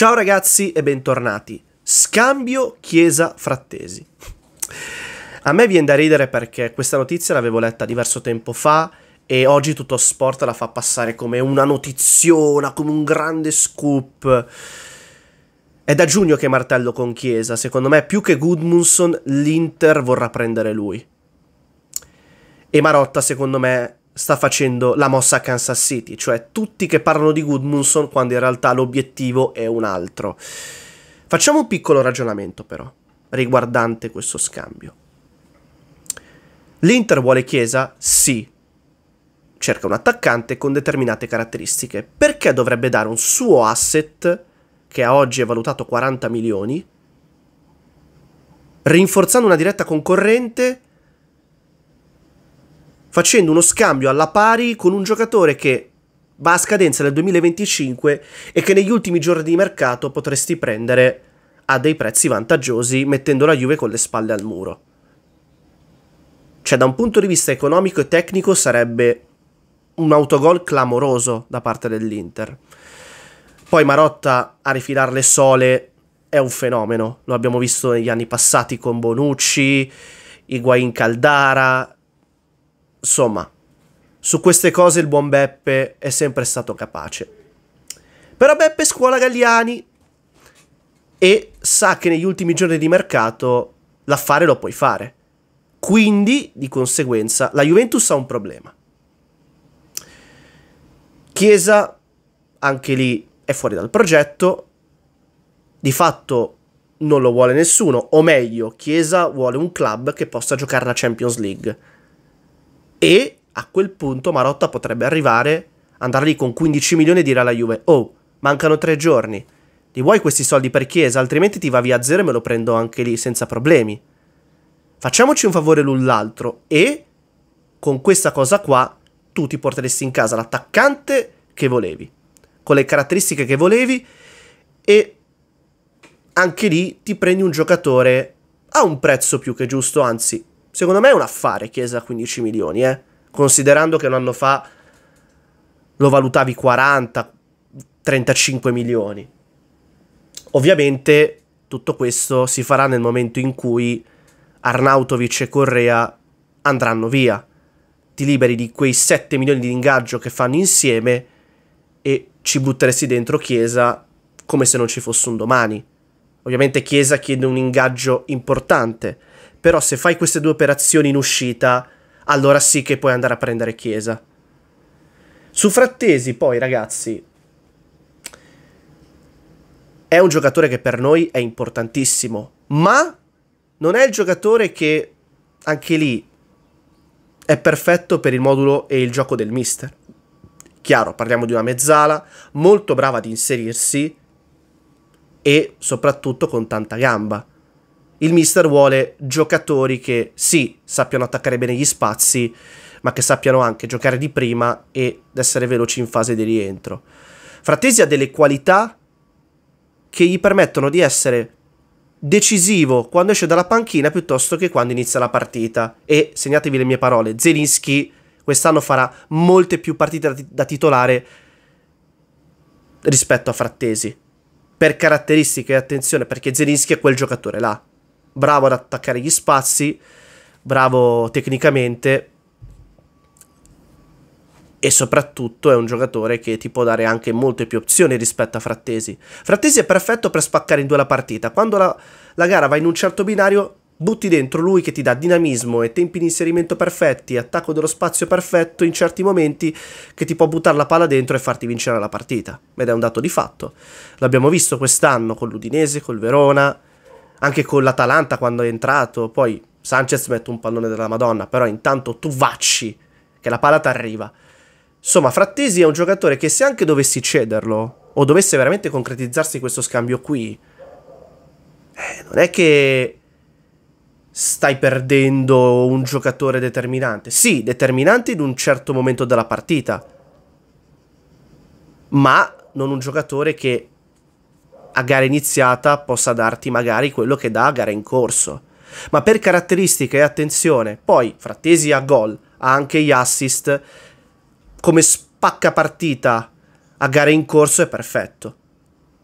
Ciao ragazzi e bentornati. Scambio Chiesa Frattesi. A me viene da ridere perché questa notizia l'avevo letta diverso tempo fa e oggi tutto sport la fa passare come una notiziona, come un grande scoop. È da giugno che martello con Chiesa, secondo me più che Goodmunson l'Inter vorrà prendere lui. E Marotta secondo me sta facendo la mossa a Kansas City, cioè tutti che parlano di Goodmunson quando in realtà l'obiettivo è un altro. Facciamo un piccolo ragionamento però riguardante questo scambio. L'Inter vuole Chiesa? Sì. Cerca un attaccante con determinate caratteristiche. Perché dovrebbe dare un suo asset, che a oggi è valutato 40 milioni, rinforzando una diretta concorrente facendo uno scambio alla pari con un giocatore che va a scadenza nel 2025 e che negli ultimi giorni di mercato potresti prendere a dei prezzi vantaggiosi mettendo la Juve con le spalle al muro. Cioè da un punto di vista economico e tecnico sarebbe un autogol clamoroso da parte dell'Inter. Poi Marotta a rifilare le sole è un fenomeno, lo abbiamo visto negli anni passati con Bonucci, Higuain Caldara, Insomma, su queste cose il buon Beppe è sempre stato capace. Però Beppe scuola Galliani e sa che negli ultimi giorni di mercato l'affare lo puoi fare. Quindi, di conseguenza, la Juventus ha un problema. Chiesa, anche lì, è fuori dal progetto. Di fatto non lo vuole nessuno, o meglio, Chiesa vuole un club che possa giocare la Champions League e a quel punto Marotta potrebbe arrivare, andare lì con 15 milioni e dire alla Juve, oh, mancano tre giorni, li vuoi questi soldi per Chiesa, altrimenti ti va via a zero e me lo prendo anche lì senza problemi. Facciamoci un favore l'un l'altro e con questa cosa qua tu ti porteresti in casa l'attaccante che volevi, con le caratteristiche che volevi e anche lì ti prendi un giocatore a un prezzo più che giusto, anzi Secondo me è un affare Chiesa a 15 milioni, eh? considerando che un anno fa lo valutavi 40, 35 milioni. Ovviamente tutto questo si farà nel momento in cui Arnautovic e Correa andranno via. Ti liberi di quei 7 milioni di ingaggio che fanno insieme e ci butteresti dentro Chiesa come se non ci fosse un domani. Ovviamente Chiesa chiede un ingaggio importante però se fai queste due operazioni in uscita, allora sì che puoi andare a prendere Chiesa. Su Frattesi poi, ragazzi, è un giocatore che per noi è importantissimo, ma non è il giocatore che anche lì è perfetto per il modulo e il gioco del mister. Chiaro, parliamo di una mezzala molto brava ad inserirsi e soprattutto con tanta gamba il mister vuole giocatori che sì, sappiano attaccare bene gli spazi, ma che sappiano anche giocare di prima ed essere veloci in fase di rientro. Frattesi ha delle qualità che gli permettono di essere decisivo quando esce dalla panchina piuttosto che quando inizia la partita. E segnatevi le mie parole, Zelinski quest'anno farà molte più partite da titolare rispetto a Frattesi. Per caratteristiche, attenzione, perché Zelinski è quel giocatore là bravo ad attaccare gli spazi, bravo tecnicamente e soprattutto è un giocatore che ti può dare anche molte più opzioni rispetto a Frattesi. Frattesi è perfetto per spaccare in due la partita, quando la, la gara va in un certo binario butti dentro lui che ti dà dinamismo e tempi di inserimento perfetti, attacco dello spazio perfetto in certi momenti che ti può buttare la palla dentro e farti vincere la partita. Ed è un dato di fatto. L'abbiamo visto quest'anno con l'Udinese, col Verona, anche con l'Atalanta quando è entrato, poi Sanchez mette un pallone della Madonna, però intanto tu vacci che la palla t'arriva. Insomma, Frattesi è un giocatore che se anche dovessi cederlo o dovesse veramente concretizzarsi questo scambio qui, eh, non è che stai perdendo un giocatore determinante. Sì, determinante in un certo momento della partita, ma non un giocatore che a gara iniziata possa darti magari quello che dà a gara in corso. Ma per caratteristiche e attenzione, poi Frattesi ha gol, ha anche gli assist, come spacca partita a gara in corso è perfetto.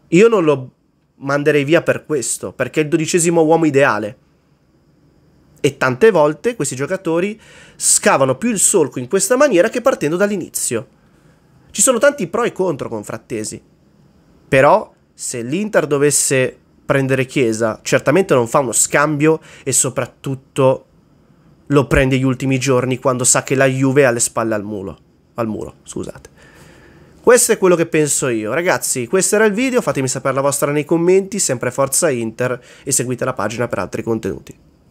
Io non lo manderei via per questo, perché è il dodicesimo uomo ideale. E tante volte questi giocatori scavano più il solco in questa maniera che partendo dall'inizio. Ci sono tanti pro e contro con Frattesi. Però se l'Inter dovesse prendere Chiesa, certamente non fa uno scambio e soprattutto lo prende gli ultimi giorni quando sa che la Juve ha le spalle al muro. Al muro, scusate. Questo è quello che penso io. Ragazzi, questo era il video, fatemi sapere la vostra nei commenti, sempre Forza Inter e seguite la pagina per altri contenuti.